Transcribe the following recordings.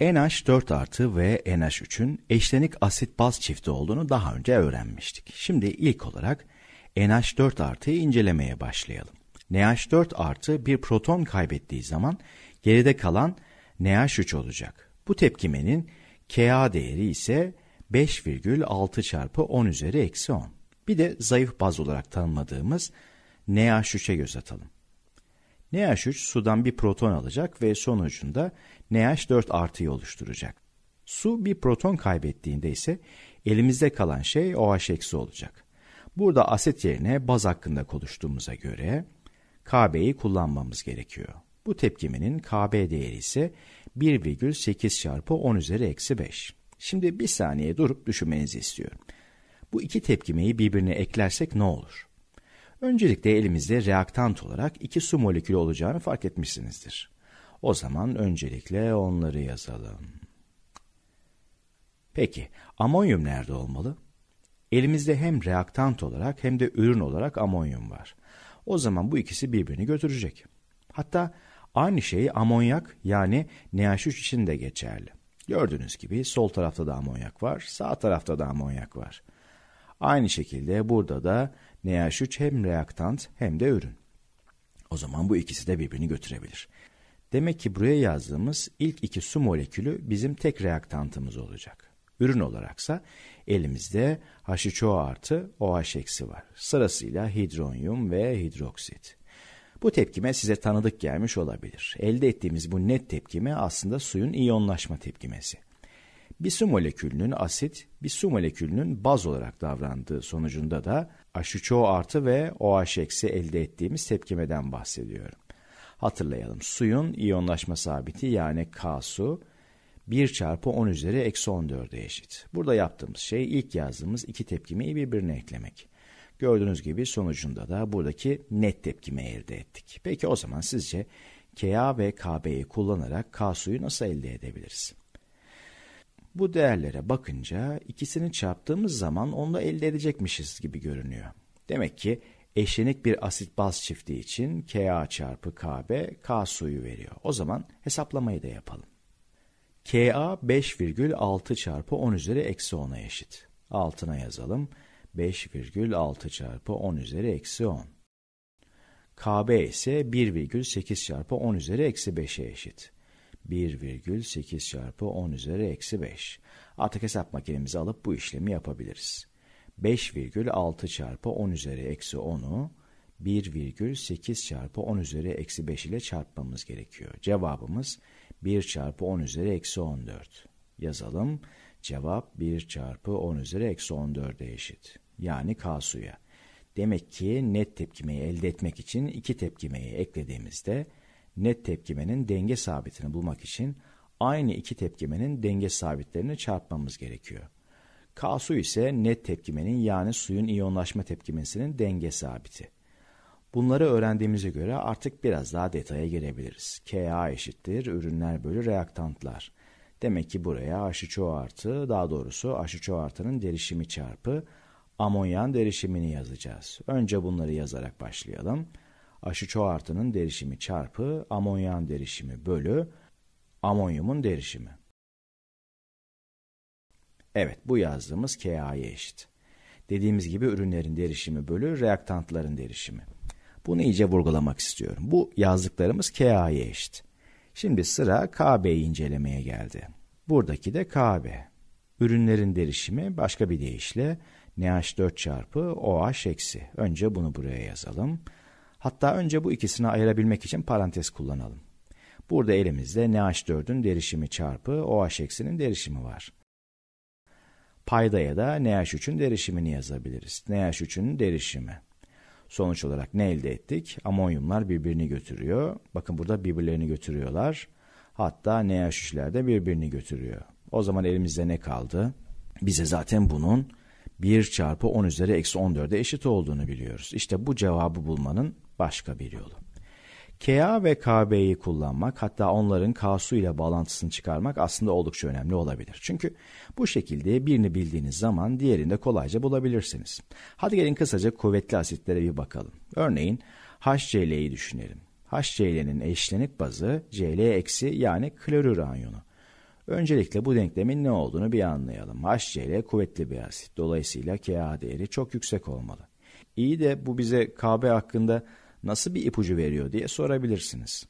NH4 artı ve NH3'ün eşlenik asit baz çifti olduğunu daha önce öğrenmiştik. Şimdi ilk olarak NH4 artıyı incelemeye başlayalım. NH4 artı bir proton kaybettiği zaman geride kalan NH3 olacak. Bu tepkimenin Ka değeri ise 5,6 çarpı 10 üzeri eksi 10. Bir de zayıf baz olarak tanımladığımız NH3'e göz atalım. NH3 sudan bir proton alacak ve sonucunda NH4 artıyı oluşturacak. Su bir proton kaybettiğinde ise elimizde kalan şey OH eksi olacak. Burada aset yerine baz hakkında konuştuğumuza göre KB'yi kullanmamız gerekiyor. Bu tepkiminin KB değeri ise 1,8 çarpı 10 üzeri eksi 5. Şimdi bir saniye durup düşünmenizi istiyorum. Bu iki tepkimeyi birbirine eklersek ne olur? Öncelikle elimizde reaktant olarak iki su molekülü olacağını fark etmişsinizdir. O zaman öncelikle onları yazalım. Peki, amonyum nerede olmalı? Elimizde hem reaktant olarak hem de ürün olarak amonyum var. O zaman bu ikisi birbirini götürecek. Hatta aynı şey amonyak yani NH3 için de geçerli. Gördüğünüz gibi sol tarafta da amonyak var, sağ tarafta da amonyak var. Aynı şekilde burada da NH3 hem reaktant hem de ürün. O zaman bu ikisi de birbirini götürebilir. Demek ki buraya yazdığımız ilk iki su molekülü bizim tek reaktantımız olacak. Ürün olaraksa elimizde H2O artı OH eksi var. Sırasıyla hidronyum ve hidroksit. Bu tepkime size tanıdık gelmiş olabilir. Elde ettiğimiz bu net tepkime aslında suyun iyonlaşma tepkimesi bir su molekülünün asit, bir su molekülünün baz olarak davrandığı sonucunda da aşı çoğu artı ve OH eksi elde ettiğimiz tepkimeden bahsediyorum. Hatırlayalım suyun iyonlaşma sabiti yani K su 1 çarpı 10 üzeri eksi 14'e eşit. Burada yaptığımız şey ilk yazdığımız iki tepkimeyi birbirine eklemek. Gördüğünüz gibi sonucunda da buradaki net tepkime elde ettik. Peki o zaman sizce Ka ve Kb'yi kullanarak K suyu nasıl elde edebiliriz? Bu değerlere bakınca ikisini çarptığımız zaman onu elde edecekmişiz gibi görünüyor. Demek ki eşlenik bir asit baz çifti için Ka çarpı Kb K suyu veriyor. O zaman hesaplamayı da yapalım. Ka 5,6 çarpı 10 üzeri eksi 10'a eşit. Altına yazalım. 5,6 çarpı 10 üzeri eksi 10. Kb ise 1,8 çarpı 10 üzeri eksi 5'e eşit. 1,8 çarpı 10 üzeri eksi 5. Artık hesap makinemizi alıp bu işlemi yapabiliriz. 5,6 çarpı 10 üzeri eksi 10'u 1,8 çarpı 10 üzeri eksi 5 ile çarpmamız gerekiyor. Cevabımız 1 çarpı 10 üzeri eksi 14. Yazalım. Cevap 1 çarpı 10 üzeri eksi 14'e eşit. Yani K suya. Demek ki net tepkimeyi elde etmek için iki tepkimeyi eklediğimizde net tepkimenin denge sabitini bulmak için aynı iki tepkimenin denge sabitlerini çarpmamız gerekiyor. K su ise net tepkimenin yani suyun iyonlaşma tepkimesinin denge sabiti. Bunları öğrendiğimize göre artık biraz daha detaya girebiliriz. Ka eşittir ürünler bölü reaktantlar. Demek ki buraya h 2 artı daha doğrusu h 2 artının derişimi çarpı amonyan derişimini yazacağız. Önce bunları yazarak başlayalım aşı çoğartının derişimi çarpı amonyan derişimi bölü amonyumun derişimi. Evet bu yazdığımız KA'ya eşit. Dediğimiz gibi ürünlerin derişimi bölü reaktantların derişimi. Bunu iyice vurgulamak istiyorum. Bu yazdıklarımız KA'ya eşit. Şimdi sıra KB'yi incelemeye geldi. Buradaki de KB. Ürünlerin derişimi başka bir deyişle NH4 çarpı OH eksi. Önce bunu buraya yazalım. Hatta önce bu ikisini ayırabilmek için parantez kullanalım. Burada elimizde NH4'ün derişimi çarpı OH eksinin derişimi var. Paydaya da NH3'ün derişimini yazabiliriz. NH3'ün derişimi. Sonuç olarak ne elde ettik? Amonyumlar birbirini götürüyor. Bakın burada birbirlerini götürüyorlar. Hatta NH3'ler de birbirini götürüyor. O zaman elimizde ne kaldı? Bize zaten bunun 1 çarpı 10 üzeri eksi 14'e eşit olduğunu biliyoruz. İşte bu cevabı bulmanın başka bir yolu. KA ve KB'yi kullanmak hatta onların KSU ile bağlantısını çıkarmak aslında oldukça önemli olabilir. Çünkü bu şekilde birini bildiğiniz zaman diğerini de kolayca bulabilirsiniz. Hadi gelin kısaca kuvvetli asitlere bir bakalım. Örneğin HCl'yi düşünelim. HCl'nin eşlenik bazı Cl- yani klorür anyonu. Öncelikle bu denklemin ne olduğunu bir anlayalım. HCl kuvvetli bir asit. Dolayısıyla Ka değeri çok yüksek olmalı. İyi de bu bize Kb hakkında nasıl bir ipucu veriyor diye sorabilirsiniz.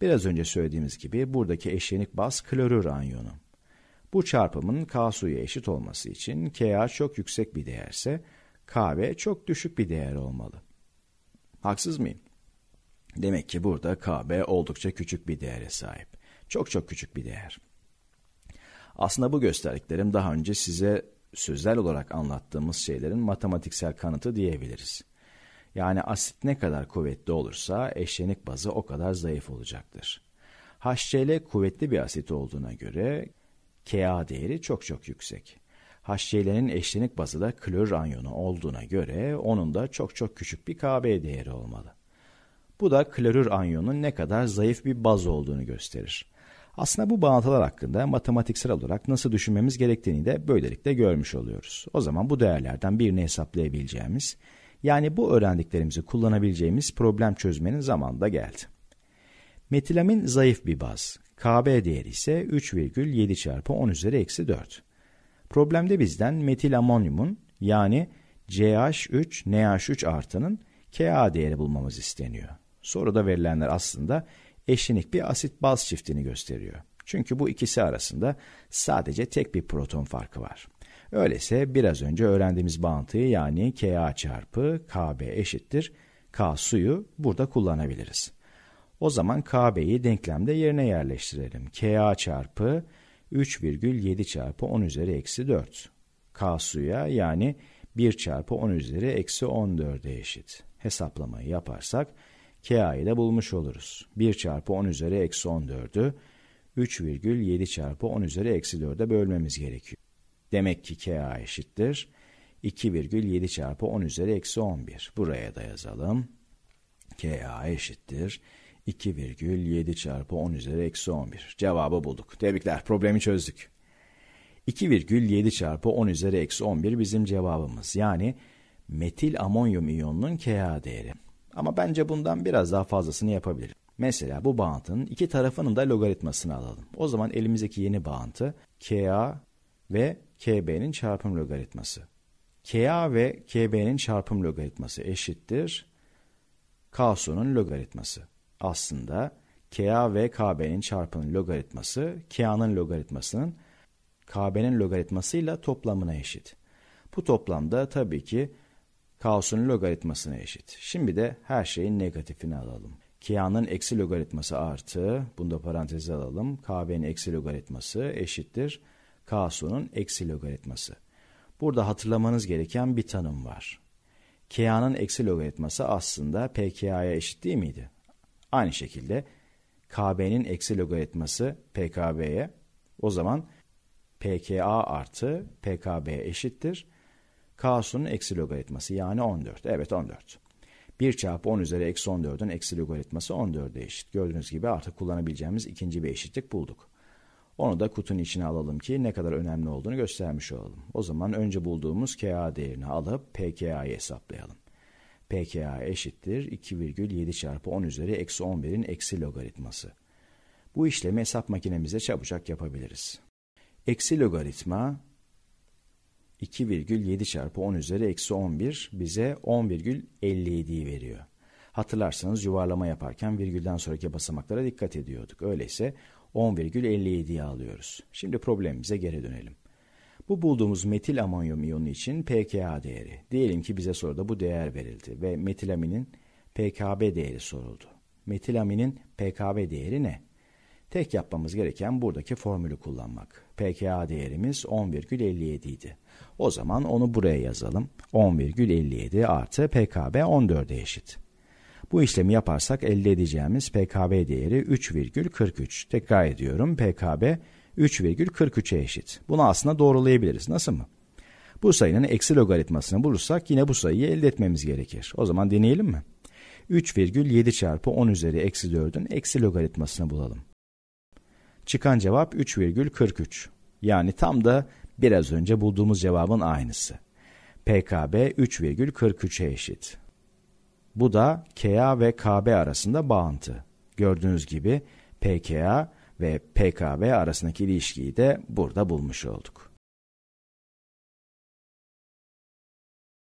Biraz önce söylediğimiz gibi buradaki eşlenik baz klorür anyonu. Bu çarpımın K suya eşit olması için Ka çok yüksek bir değerse Kb çok düşük bir değer olmalı. Haksız mıyım? Demek ki burada Kb oldukça küçük bir değere sahip. Çok çok küçük bir değer. Aslında bu gösterdiklerim daha önce size sözel olarak anlattığımız şeylerin matematiksel kanıtı diyebiliriz. Yani asit ne kadar kuvvetli olursa eşlenik bazı o kadar zayıf olacaktır. HCl kuvvetli bir asit olduğuna göre Ka değeri çok çok yüksek. HCl'nin eşlenik bazı da klor anyonu olduğuna göre onun da çok çok küçük bir Kb değeri olmalı. Bu da klorür anyonun ne kadar zayıf bir baz olduğunu gösterir. Aslında bu bağıntılar hakkında matematiksel olarak nasıl düşünmemiz gerektiğini de böylelikle görmüş oluyoruz. O zaman bu değerlerden birini hesaplayabileceğimiz, yani bu öğrendiklerimizi kullanabileceğimiz problem çözmenin zamanı da geldi. Metilamin zayıf bir baz. KB değeri ise 3,7 çarpı 10 üzeri eksi 4. Problemde bizden metil amonyumun yani CH3 NH3 artının Ka değeri bulmamız isteniyor. Soruda verilenler aslında eşlenik bir asit baz çiftini gösteriyor. Çünkü bu ikisi arasında sadece tek bir proton farkı var. Öyleyse biraz önce öğrendiğimiz bağıntıyı yani Ka çarpı Kb eşittir K suyu burada kullanabiliriz. O zaman Kb'yi denklemde yerine yerleştirelim. Ka çarpı 3,7 çarpı 10 üzeri eksi 4. K suya yani 1 çarpı 10 üzeri eksi 14'e eşit. Hesaplamayı yaparsak ka'yı da bulmuş oluruz. 1 çarpı 10 üzeri eksi 14'ü 3,7 çarpı 10 üzeri eksi 4'e bölmemiz gerekiyor. Demek ki ka eşittir. 2,7 çarpı 10 üzeri eksi 11. Buraya da yazalım. ka eşittir. 2,7 çarpı 10 üzeri eksi 11. Cevabı bulduk. Tebrikler problemi çözdük. 2,7 çarpı 10 üzeri eksi 11 bizim cevabımız. Yani metil amonyum iyonunun Ka değeri. Ama bence bundan biraz daha fazlasını yapabilirim. Mesela bu bağıntının iki tarafının da logaritmasını alalım. O zaman elimizdeki yeni bağıntı KA ve KB'nin çarpım logaritması. KA ve KB'nin çarpım logaritması eşittir KSU'nun logaritması. Aslında KA ve KB'nin çarpının logaritması KA'nın logaritmasının KB'nin logaritmasıyla toplamına eşit. Bu toplamda tabii ki kaosun logaritmasına eşit. Şimdi de her şeyin negatifini alalım. K'nın eksi logaritması artı, bunda da alalım. KB'nin eksi logaritması eşittir. KSU'nun eksi logaritması. Burada hatırlamanız gereken bir tanım var. KA'nın eksi logaritması aslında PKA'ya eşit değil miydi? Aynı şekilde KB'nin eksi logaritması PKB'ye o zaman PKA artı PKB eşittir. Kaosun eksi logaritması yani 14. Evet 14. 1 çarpı 10 üzeri eksi 14'ün eksi logaritması 14'e eşit. Gördüğünüz gibi artık kullanabileceğimiz ikinci bir eşitlik bulduk. Onu da kutunun içine alalım ki ne kadar önemli olduğunu göstermiş olalım. O zaman önce bulduğumuz KA değerini alıp PKA'yı hesaplayalım. PKA eşittir 2,7 çarpı 10 üzeri eksi 11'in eksi logaritması. Bu işlemi hesap makinemizde çabucak yapabiliriz. Eksi logaritma 2,7 çarpı 10 üzeri eksi 11 bize 10,57'yi veriyor. Hatırlarsanız yuvarlama yaparken virgülden sonraki basamaklara dikkat ediyorduk. Öyleyse 10,57'yi alıyoruz. Şimdi problemimize geri dönelim. Bu bulduğumuz metil amonyum iyonu için pKa değeri. Diyelim ki bize soruda bu değer verildi ve metilaminin pKb değeri soruldu. Metilaminin pKb değeri ne? Tek yapmamız gereken buradaki formülü kullanmak. PKA değerimiz 10,57 idi. O zaman onu buraya yazalım. 10,57 artı PKB 14'e eşit. Bu işlemi yaparsak elde edeceğimiz PKB değeri 3,43. Tekrar ediyorum PKB 3,43'e eşit. Bunu aslında doğrulayabiliriz. Nasıl mı? Bu sayının eksi logaritmasını bulursak yine bu sayıyı elde etmemiz gerekir. O zaman deneyelim mi? 3,7 çarpı 10 üzeri eksi 4'ün eksi logaritmasını bulalım. Çıkan cevap 3,43. Yani tam da biraz önce bulduğumuz cevabın aynısı. PKB 3,43'e eşit. Bu da KA ve KB arasında bağıntı. Gördüğünüz gibi PKA ve PKB arasındaki ilişkiyi de burada bulmuş olduk.